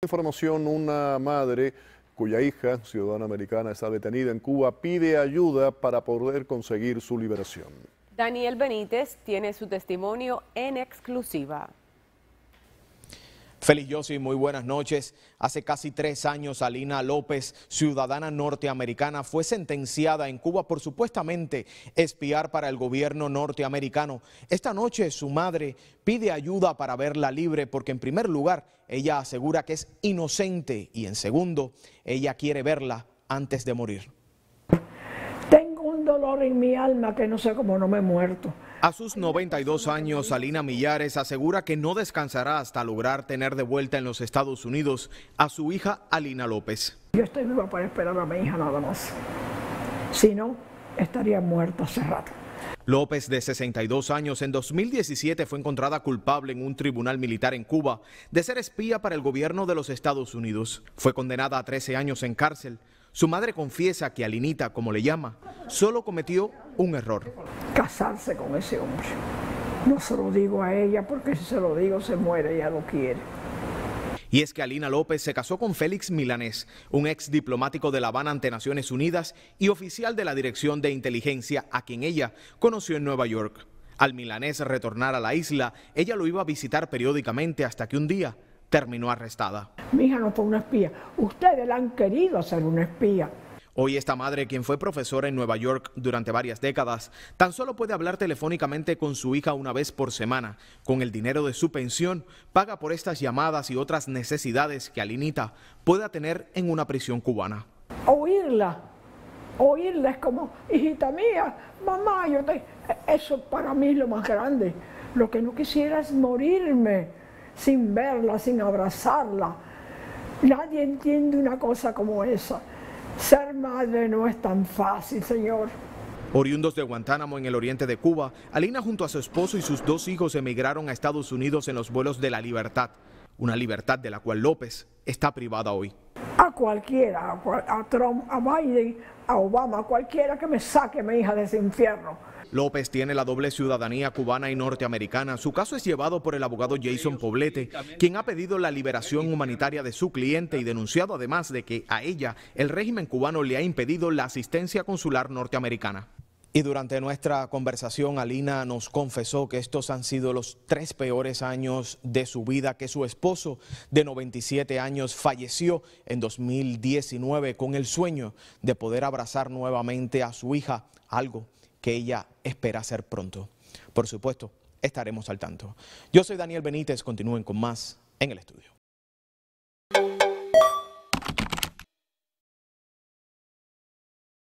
Información, una madre cuya hija, ciudadana americana, está detenida en Cuba, pide ayuda para poder conseguir su liberación. Daniel Benítez tiene su testimonio en exclusiva. Feliz Yossi, muy buenas noches. Hace casi tres años, Alina López, ciudadana norteamericana, fue sentenciada en Cuba por supuestamente espiar para el gobierno norteamericano. Esta noche su madre pide ayuda para verla libre porque en primer lugar ella asegura que es inocente y en segundo ella quiere verla antes de morir. Tengo un dolor en mi alma que no sé cómo no me he muerto. A sus 92 años, Alina Millares asegura que no descansará hasta lograr tener de vuelta en los Estados Unidos a su hija Alina López. Yo estoy viva para esperar a mi hija nada más. Si no, estaría muerta hace rato. López, de 62 años, en 2017 fue encontrada culpable en un tribunal militar en Cuba de ser espía para el gobierno de los Estados Unidos. Fue condenada a 13 años en cárcel su madre confiesa que Alinita, como le llama, solo cometió un error. Casarse con ese hombre. No se lo digo a ella porque si se lo digo se muere, ella lo quiere. Y es que Alina López se casó con Félix Milanés, un ex diplomático de La Habana ante Naciones Unidas y oficial de la Dirección de Inteligencia, a quien ella conoció en Nueva York. Al milanés retornar a la isla, ella lo iba a visitar periódicamente hasta que un día terminó arrestada. Mi hija no fue una espía. Ustedes la han querido hacer una espía. Hoy esta madre, quien fue profesora en Nueva York durante varias décadas, tan solo puede hablar telefónicamente con su hija una vez por semana. Con el dinero de su pensión, paga por estas llamadas y otras necesidades que Alinita pueda tener en una prisión cubana. Oírla, oírla es como, hijita mía, mamá, yo te... E-, eso para mí es lo más grande. Lo que no quisiera es morirme sin verla, sin abrazarla. Nadie entiende una cosa como esa. Ser madre no es tan fácil, Señor. Oriundos de Guantánamo en el oriente de Cuba, Alina junto a su esposo y sus dos hijos emigraron a Estados Unidos en los vuelos de la libertad, una libertad de la cual López está privada hoy. A cualquiera, a, Trump, a Biden, a Obama, a cualquiera que me saque a mi hija de ese infierno López tiene la doble ciudadanía cubana y norteamericana. Su caso es llevado por el abogado Jason Poblete, quien ha pedido la liberación humanitaria de su cliente y denunciado además de que a ella el régimen cubano le ha impedido la asistencia consular norteamericana. Y durante nuestra conversación, Alina nos confesó que estos han sido los tres peores años de su vida, que su esposo de 97 años falleció en 2019 con el sueño de poder abrazar nuevamente a su hija, algo que ella espera hacer pronto. Por supuesto, estaremos al tanto. Yo soy Daniel Benítez, continúen con más en el estudio.